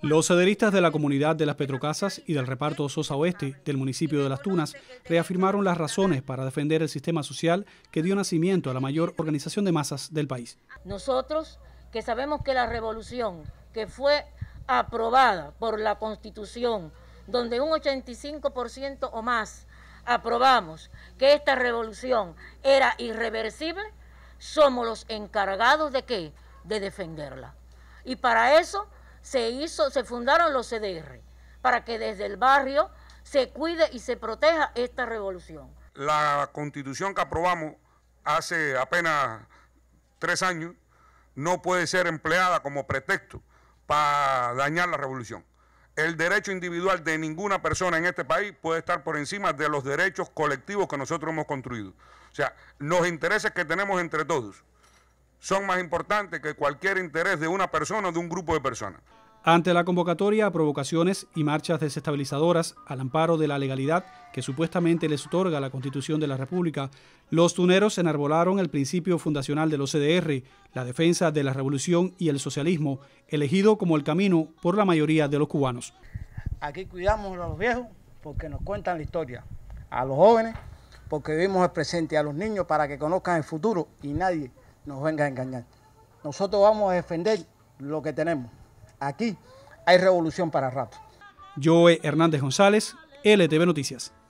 Los sederistas de la comunidad de las Petrocasas y del reparto Sosa Oeste del municipio de Las Tunas reafirmaron las razones para defender el sistema social que dio nacimiento a la mayor organización de masas del país. Nosotros que sabemos que la revolución que fue aprobada por la Constitución, donde un 85% o más aprobamos que esta revolución era irreversible, somos los encargados de qué? De defenderla. Y para eso se hizo, se fundaron los CDR para que desde el barrio se cuide y se proteja esta revolución. La constitución que aprobamos hace apenas tres años no puede ser empleada como pretexto para dañar la revolución. El derecho individual de ninguna persona en este país puede estar por encima de los derechos colectivos que nosotros hemos construido. O sea, los intereses que tenemos entre todos son más importantes que cualquier interés de una persona o de un grupo de personas. Ante la convocatoria a provocaciones y marchas desestabilizadoras al amparo de la legalidad que supuestamente les otorga la Constitución de la República, los tuneros enarbolaron el principio fundacional de los CDR, la defensa de la revolución y el socialismo, elegido como el camino por la mayoría de los cubanos. Aquí cuidamos a los viejos porque nos cuentan la historia, a los jóvenes porque vivimos el presente, a los niños para que conozcan el futuro y nadie nos venga a engañar. Nosotros vamos a defender lo que tenemos. Aquí hay revolución para rato. Joe Hernández González, LTV Noticias.